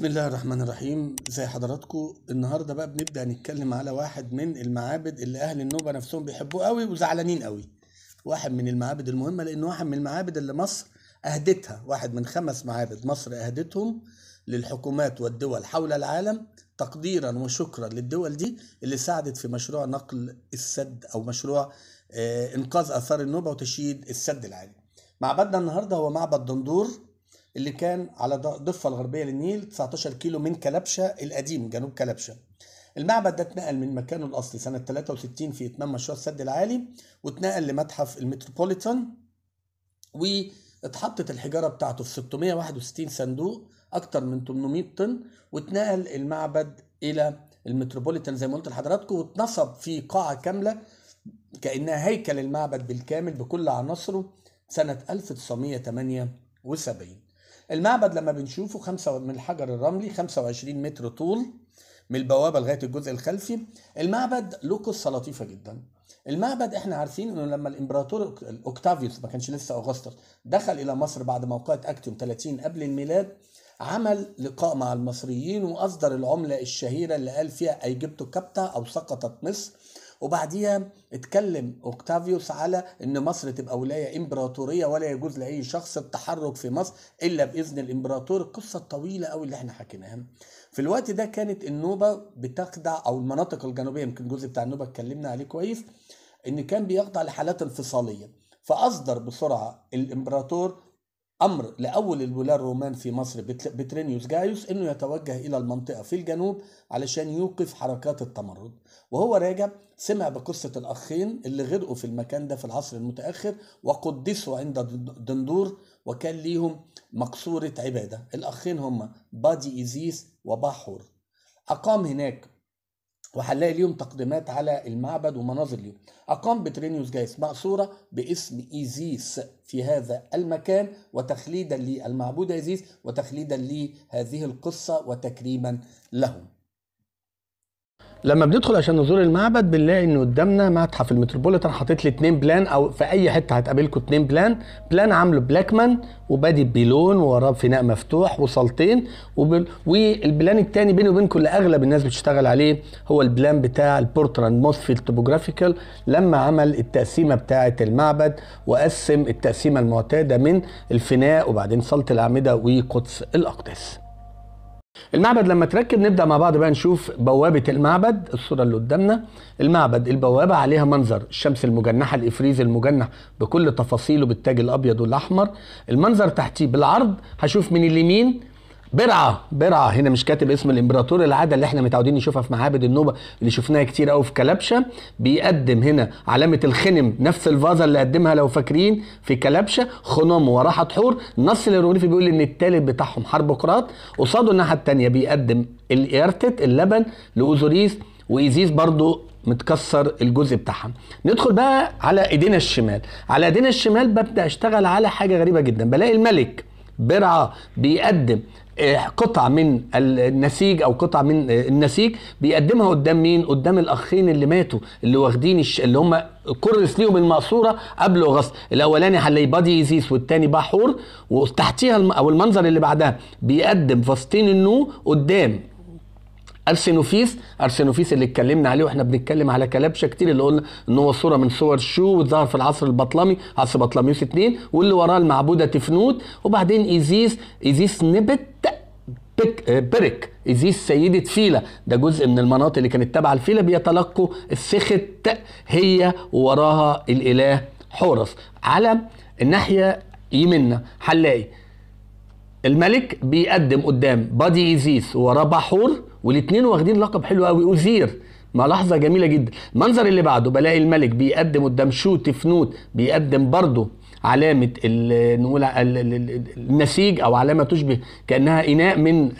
بسم الله الرحمن الرحيم زي حضراتكم النهارده بقى بنبدا نتكلم على واحد من المعابد اللي اهل النوبه نفسهم بيحبوه قوي وزعلانين قوي واحد من المعابد المهمه لان واحد من المعابد اللي مصر اهدتها واحد من خمس معابد مصر اهدتهم للحكومات والدول حول العالم تقديرا وشكرا للدول دي اللي ساعدت في مشروع نقل السد او مشروع آه، انقاذ اثار النوبه وتشييد السد العالي معبدنا النهارده هو معبد دندور اللي كان على الضفه الغربيه للنيل 19 كيلو من كلبشه القديم جنوب كلبشه المعبد ده اتنقل من مكانه الاصلي سنه 63 في اتمام مشروع السد العالي واتنقل لمتحف المتروبوليتان واتحطت الحجاره بتاعته في 661 صندوق اكتر من 800 طن واتنقل المعبد الى المتروبوليتان زي ما قلت لحضراتكم واتنصب في قاعه كامله كانها هيكل المعبد بالكامل بكل عناصره سنه 1978 المعبد لما بنشوفه خمسة من الحجر الرملي 25 متر طول من البوابة لغاية الجزء الخلفي المعبد له قصة لطيفة جدا المعبد احنا عارفين انه لما الامبراطور اوكتافيوس ما كانش لسه اغسطس دخل الى مصر بعد موقعة اكتيوم 30 قبل الميلاد عمل لقاء مع المصريين واصدر العمله الشهيره اللي قال فيها ايجيبتو كابتا او سقطت مصر وبعديها اتكلم اوكتافيوس على ان مصر تبقى ولايه امبراطوريه ولا يجوز لاي شخص التحرك في مصر الا باذن الامبراطور القصه الطويله قوي اللي احنا حكيناها في الوقت ده كانت النوبه بتخدع او المناطق الجنوبيه يمكن الجزء بتاع النوبه اتكلمنا عليه كويس ان كان بيخضع لحالات انفصاليه فاصدر بسرعه الامبراطور أمر لأول الولاة الرومان في مصر بترينيوس جايوس إنه يتوجه إلى المنطقة في الجنوب علشان يوقف حركات التمرد وهو راجع سمع بقصة الأخين اللي غرقوا في المكان ده في العصر المتأخر وقدسوا عند دندور وكان ليهم مقصورة عبادة الأخين هما بادي إيزيس وباحور أقام هناك وهنلاقي ليهم تقديمات على المعبد ومناظر ليهم أقام بترينيوس جايس مأسورة باسم إيزيس في هذا المكان وتخليدا للمعبود إيزيس وتخليدا لهذه القصة وتكريما لهم لما بندخل عشان نزور المعبد بنلاقي ان قدامنا متحف المتروبوليتان حاطط لي اتنين بلان او في اي حته هتقابلكم اتنين بلان بلان عامله بلاكمان وبادي بيلون ووراه فناء مفتوح وصالتين وبل... والبلان التاني بيني وبينكم اللي اغلب الناس بتشتغل عليه هو البلان بتاع البورتراند موسفيل توبوجرافيكال لما عمل التقسيمه بتاعه المعبد وقسم التقسيمه المعتاده من الفناء وبعدين صاله الاعمده وقدس الاقداس المعبد لما تركب نبدا مع بعض بقى نشوف بوابه المعبد الصوره اللي قدامنا المعبد البوابه عليها منظر الشمس المجنحه الافريز المجنح بكل تفاصيله بالتاج الابيض والاحمر المنظر تحتيه بالعرض هشوف من اليمين برعه برعه هنا مش كاتب اسم الامبراطور العاده اللي احنا متعودين نشوفها في معابد النوبه اللي شفناها كتير قوي في كلبشه بيقدم هنا علامه الخنم نفس الفازه اللي قدمها لو فاكرين في كلبشه خنوم وراحة حتحور نص الهيروغليفي بيقول ان التالت بتاعهم حرب كرات قصاده الناحيه الثانيه بيقدم الارتت اللبن لاوزوريس وايزيس برضو متكسر الجزء بتاعها ندخل بقى على ايدينا الشمال على ايدينا الشمال ببدا اشتغل على حاجه غريبه جدا بلاقي الملك برعه بيقدم قطع من النسيج او قطع من النسيج بيقدمها قدام مين قدام الاخين اللي ماتوا اللي واخدين اللي هم كرس ليهم المقصوره قبل غسل الاولاني هنلاقي بادي ايزيس والتاني بحور وتحتيها او المنظر اللي بعدها بيقدم فاستين النو قدام ارسينوفيس ارسينوفيس اللي اتكلمنا عليه واحنا بنتكلم على كلبشه كتير اللي قلنا ان هو صوره من صور شو وظهر في العصر البطلمي عصر بطلميوس اثنين واللي وراه المعبوده تفنوت وبعدين ايزيس ايزيس نبت بيك آه، بريك ايزيس سيدة فيلا ده جزء من المناطق اللي كانت تابعة لفيلا بيتلقوا السخت هي وراها الإله حورس على الناحية يمنا هنلاقي الملك بيقدم قدام بادي إيزيس وراه بحور والاثنين واخدين لقب حلو قوي اوزير ملاحظه جميله جدا المنظر اللي بعده بلاقي الملك بيقدم قدام شوت فنوت بيقدم برضه علامه نقول النسيج او علامه تشبه كانها اناء من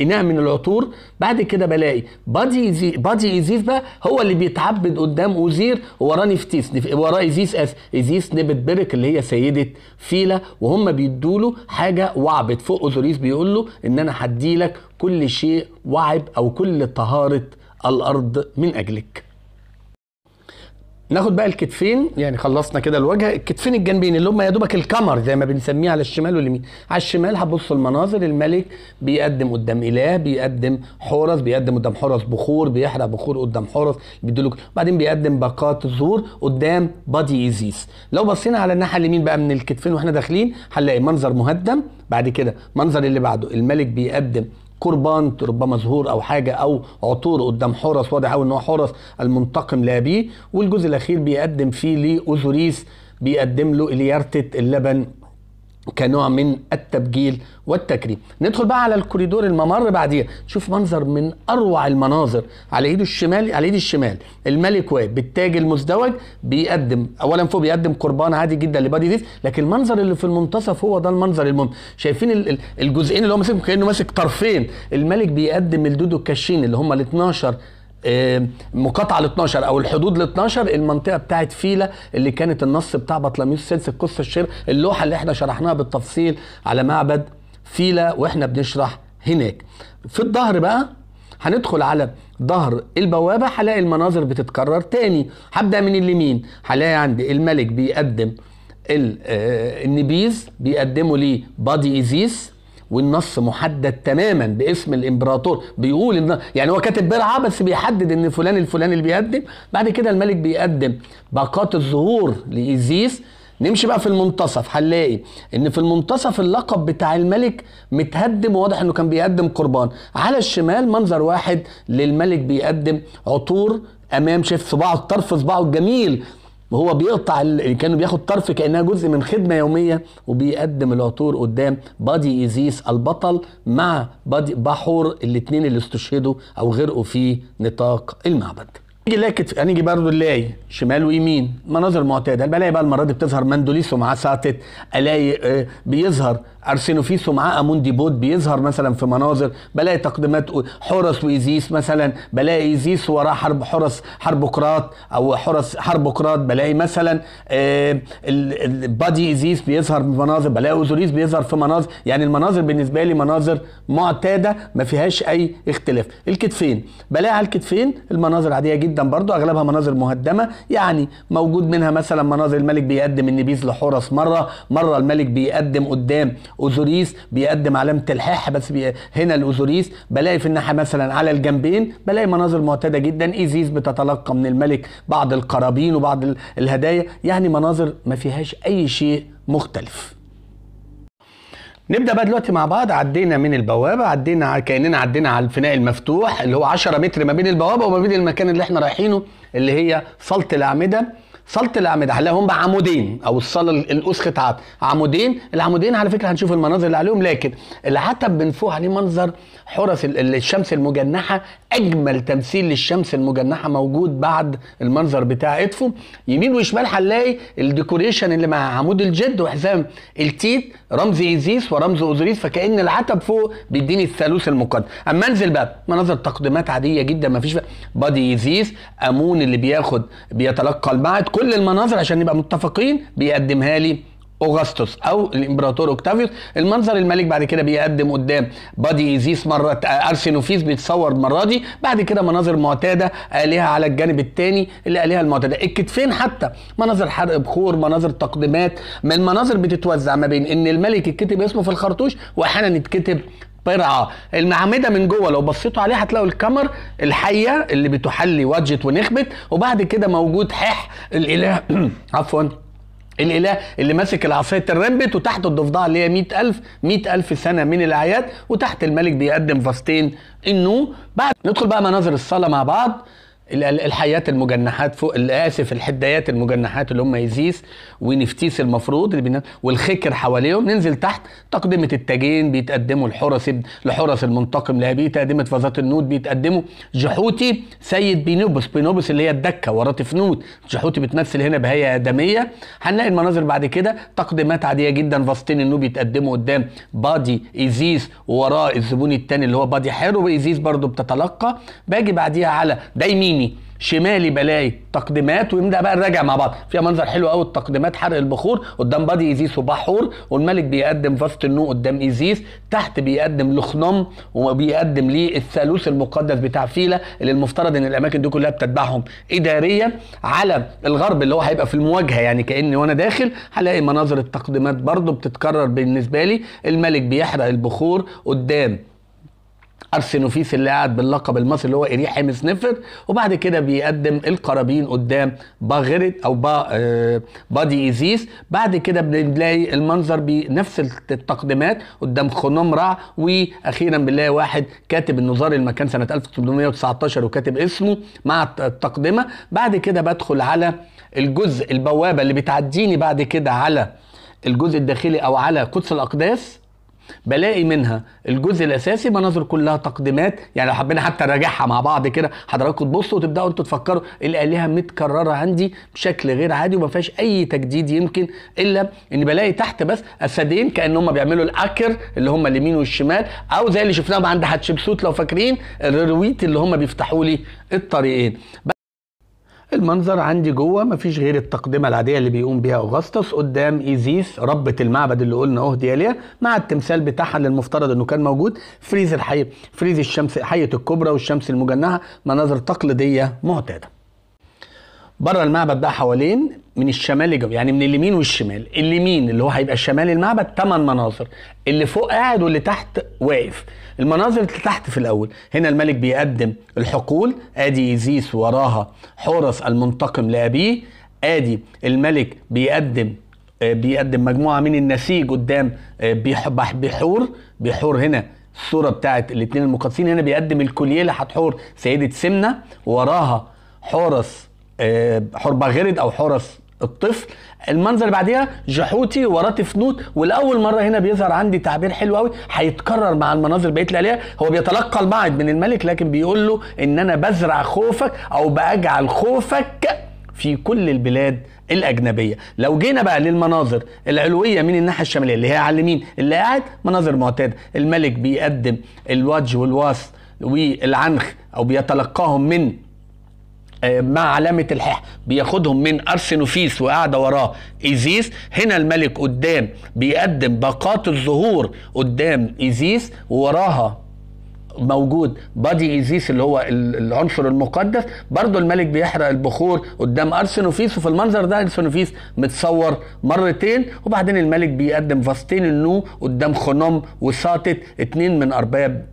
اناء من العطور بعد كده بلاقي بادي بادي ايزيس بقى هو اللي بيتعبد قدام اوزير وراني فتيس وراه ايزيس اس ايزيس نبت برك اللي هي سيده فيلا وهم بيدوا له حاجه وعبت فوق اوزوريس بيقول له ان انا هديلك كل شيء وعب او كل طهاره الارض من اجلك ناخد بقى الكتفين يعني خلصنا كده الوجه الكتفين الجنبين اللي هم يا دوبك الكمر زي ما بنسميه على الشمال واليمين على الشمال هبص المناظر الملك بيقدم قدام اله بيقدم حورس بيقدم قدام حورس بخور بيحرق بخور قدام حورس بيديله بعدين بيقدم باقات زور قدام بادي ايزيس لو بصينا على الناحيه اليمين بقى من الكتفين واحنا داخلين هنلاقي منظر مهدم بعد كده منظر اللي بعده الملك بيقدم قربان ربما ظهور او حاجه او عطور قدام حورس واضح قوي ان هو حورس المنتقم لابيه والجزء الاخير بيقدم فيه لاوزوريس بيقدم له اليارتت اللبن كنوع من التبجيل والتكريم ندخل بقى على الكوريدور الممر بعديها نشوف منظر من اروع المناظر على ايده الشمال على ايد الشمال الملك وائل بالتاج المزدوج بيقدم اولا فوق بيقدم قربان عادي جدا لبادي ديف لكن المنظر اللي في المنتصف هو ده المنظر المهم شايفين الجزئين اللي هو ماسكهم كانه ماسك طرفين الملك بيقدم الدودو كاشين اللي هم ال 12 مقاطعه ال 12 او الحدود ال 12 المنطقه بتاعت فيلا اللي كانت النص بتاع بطليموس السادس القصه الشر اللوحه اللي احنا شرحناها بالتفصيل على معبد فيلا واحنا بنشرح هناك في الظهر بقى هندخل على ظهر البوابة هلاقي المناظر بتتكرر تاني هبدأ من اليمين هلاقي عندي الملك بيقدم آه، النبيذ بيقدموا لبادي بادي إيزيس والنص محدد تماما باسم الامبراطور بيقول إن يعني هو كاتب برعه بس بيحدد ان فلان الفلاني اللي بيقدم بعد كده الملك بيقدم باقات الظهور لايزيس نمشي بقى في المنتصف هنلاقي ان في المنتصف اللقب بتاع الملك متهدم وواضح انه كان بيقدم قربان على الشمال منظر واحد للملك بيقدم عطور امام شايف صباعه طرف صباعه الجميل وهو بيقطع اللي كانوا بياخد طرف كانها جزء من خدمه يوميه وبيقدم العطور قدام بادي ايزيس البطل مع بادي بحور الاثنين اللي استشهدوا او غرقوا في نطاق المعبد نيجي نلاقي يعني كتف هنيجي برضه نلاقي شمال ويمين مناظر معتاده بلاقي بقى المره دي بتظهر ماندوليس ومعاه ساتت الاقي آه، بيظهر ارسينوفيس ومعاه اموندي بود بيظهر مثلا في مناظر بلاقي تقدمات حرس وايزيس مثلا بلاقي ايزيس وراه حرب حرس كرات او حرس كرات بلاقي مثلا آه، البادي ايزيس بيظهر في مناظر بلاقي اوزوريس بيظهر في مناظر يعني المناظر بالنسبه لي مناظر معتاده ما فيهاش اي اختلاف الكتفين بلاقي على الكتفين المناظر عاديه جدا جدا برضو اغلبها مناظر مهدمه يعني موجود منها مثلا مناظر الملك بيقدم النبيذ لحورس مره مره الملك بيقدم قدام اوزوريس بيقدم علامه الحاح بس بي... هنا الاوزوريس بلاقي في الناحيه مثلا على الجنبين بلاقي مناظر معتاده جدا ايزيس بتتلقى من الملك بعض القرابين وبعض الهدايا يعني مناظر ما فيهاش اي شيء مختلف نبدا بقى دلوقتي مع بعض عدينا من البوابه عدينا كاننا عدينا على الفناء المفتوح اللي هو 10 متر ما بين البوابه وما بين المكان اللي احنا رايحينه اللي هي صاله الاعمده صاله الاعمده هنلاقي هم عمودين او الصاله الاسخه عبد عمودين العمودين على فكره هنشوف المناظر اللي عليهم لكن العتب من فوق عليه منظر حرس الشمس المجنحه اجمل تمثيل للشمس المجنحه موجود بعد المنظر بتاع ادفو يمين وشمال هنلاقي الديكوريشن اللي مع عمود الجد وحزام التيت رمز ايزيس ورمز اوزوريس فكان العتب فوق بيديني الثالوث المقدم اما انزل بقى مناظر تقديمات عاديه جدا ما فيش بادي ايزيس امون اللي بياخد بيتلقى المعد كل المناظر عشان نبقى متفقين بيقدمها لي اوغسطس او الامبراطور اوكتافيوس المنظر الملك بعد كده بيقدم قدام بادي ايزيس مره ارسينوفيس بيتصور المره دي بعد كده مناظر معتاده الهه على الجانب الثاني اللي الهه المعتاده الكتفين حتى مناظر حرق بخور مناظر تقديمات من المناظر بتتوزع ما بين ان الملك يتكتب اسمه في الخرطوش واحيانا يتكتب قرعه المعمده من جوه لو بصيتوا عليها هتلاقوا الكمر الحيه اللي بتحلي وجت ونخبت وبعد كده موجود حح الاله عفوا الاله اللي ماسك العصايه الرنبت وتحت الضفدعه اللي هي 100000 100000 سنه من الاعياد وتحت الملك بيقدم فاستين النو بعد ندخل بقى مناظر الصلاه مع بعض الحيات المجنحات فوق اسف الحدايات المجنحات اللي هم يزيس ونفتيس المفروض اللي بينا والخكر حواليهم ننزل تحت تقدمه التاجين بيتقدموا الحرس لحرس المنتقم لابيه تقدمه فازات النود بيتقدموا جحوتي سيد بينوبس بينوبس اللي هي الدكه ورا تفنوت جحوتي بتمثل هنا بهيئه ادميه هنلاقي المناظر بعد كده تقديمات عاديه جدا فاستين النود بيتقدموا قدام بادي ايزيس ووراه الزبون الثاني اللي هو بادي حيرو وايزيس برضو بتتلقى باجي بعديها على ده يمين يميني شمالي بلاي تقديمات ويبدا بقى نراجع مع بعض فيها منظر حلو قوي التقديمات حرق البخور قدام بادي ايزيس وبحور والملك بيقدم فاست النو قدام ايزيس تحت بيقدم لخنم وبيقدم ليه الثالوث المقدس بتاع فيلا اللي المفترض ان الاماكن دي كلها بتتبعهم اداريا على الغرب اللي هو هيبقى في المواجهه يعني كاني وانا داخل هلاقي مناظر التقديمات برده بتتكرر بالنسبه لي الملك بيحرق البخور قدام ارسنوفيس اللي قاعد باللقب المصري اللي هو اريح حمس نفر وبعد كده بيقدم القرابين قدام باغرت او با آه بادي ايزيس بعد كده بنلاقي المنظر بنفس التقديمات قدام خنمرع واخيرا بنلاقي واحد كاتب النظار المكان سنه 1819 وكاتب اسمه مع التقدمه بعد كده بدخل على الجزء البوابه اللي بتعديني بعد كده على الجزء الداخلي او على قدس الاقداس بلاقي منها الجزء الاساسي مناظر كلها تقديمات يعني لو حبينا حتى نراجعها مع بعض كده حضراتكم تبصوا وتبداوا انتوا تفكروا إيه الالهه متكرره عندي بشكل غير عادي وما فيهاش اي تجديد يمكن الا ان بلاقي تحت بس اسدين كان هم بيعملوا الاكر اللي هم اليمين والشمال او زي اللي شفناهم عند حتشبسوت لو فاكرين الرويت اللي هم بيفتحوا لي الطريقين المنظر عندي جوه مفيش غير التقدمه العاديه اللي بيقوم بيها اوغسطس قدام ايزيس ربه المعبد اللي قلنا اهو دياليه مع التمثال بتاعها اللي المفترض انه كان موجود فريز الحي فريز الشمس حيه الكبرى والشمس المجنحه مناظر تقليديه معتاده بره المعبد بقى حوالين من الشمال لجوه يعني من اليمين والشمال اليمين اللي هو هيبقى شمال المعبد ثمان مناظر اللي فوق قاعد واللي تحت واقف المناظر اللي تحت في الاول هنا الملك بيقدم الحقول ادي زيس وراها حورس المنتقم لابيه ادي الملك بيقدم آه، بيقدم مجموعه من النسيج قدام آه، بحور بحور هنا الصوره بتاعت الاثنين المقدسين هنا بيقدم الكليه لحتحور سيده سمنه وراها حورس آه، غرد او حورس الطفل المنظر اللي بعديها جحوتي وراتي فنوت ولاول مره هنا بيظهر عندي تعبير حلو قوي هيتكرر مع المناظر بقيه الالهه هو بيتلقى المعد من الملك لكن بيقول له ان انا بزرع خوفك او باجعل خوفك في كل البلاد الاجنبيه لو جينا بقى للمناظر العلويه من الناحيه الشماليه اللي هي على اليمين اللي قاعد مناظر معتاده الملك بيقدم الوجه والواس والعنخ او بيتلقاهم من آه، مع علامة الحح بياخدهم من أرسنوفيس وقاعدة وراه إيزيس هنا الملك قدام بيقدم باقات الظهور قدام إيزيس ووراها موجود بادي ايزيس اللي هو العنصر المقدس برضه الملك بيحرق البخور قدام ارسنوفيس وفي المنظر ده ارسنوفيس متصور مرتين وبعدين الملك بيقدم فاستين النو قدام خنوم وساطت اتنين من ارباب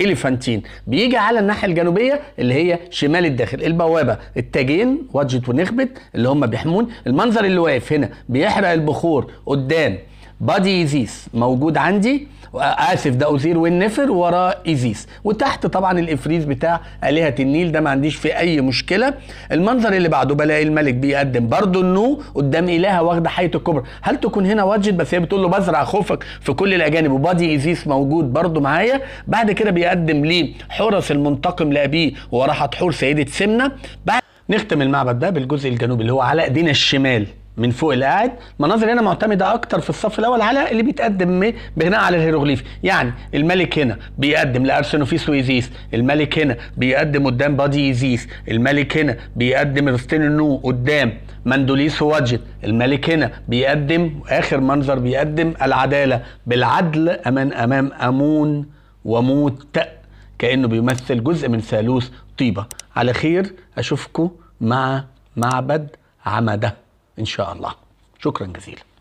إليفانتين بيجي على الناحية الجنوبية اللي هي شمال الداخل البوابة التاجين وجت ونخبت اللي هم بيحمون المنظر اللي واقف هنا بيحرق البخور قدام بادي ايزيس موجود عندي اسف ده اوزير والنفر وراه ايزيس وتحت طبعا الافريز بتاع الهه النيل ده ما عنديش فيه اي مشكله المنظر اللي بعده بلاقي الملك بيقدم برضه النو قدام الهه واخده حيه الكبر هل تكون هنا واجد بس هي بتقول له بزرع خوفك في كل الاجانب وبادي ايزيس موجود برضه معايا بعد كده بيقدم لي حرس المنتقم لابيه وراحت حور سيده سمنه بعد نختم المعبد ده بالجزء الجنوبي اللي هو على ايدينا الشمال من فوق القاعد مناظر هنا معتمده اكتر في الصف الاول على اللي بيتقدم بناء على الهيروغليف يعني الملك هنا بيقدم لارسنوفيس وايزيس الملك هنا بيقدم قدام بادي ايزيس الملك هنا بيقدم رستين النو قدام مندوليس واجد الملك هنا بيقدم اخر منظر بيقدم العداله بالعدل امام امام امون وموت كانه بيمثل جزء من ثالوث طيبه على خير اشوفكم مع معبد عمده إن شاء الله شكرا جزيلا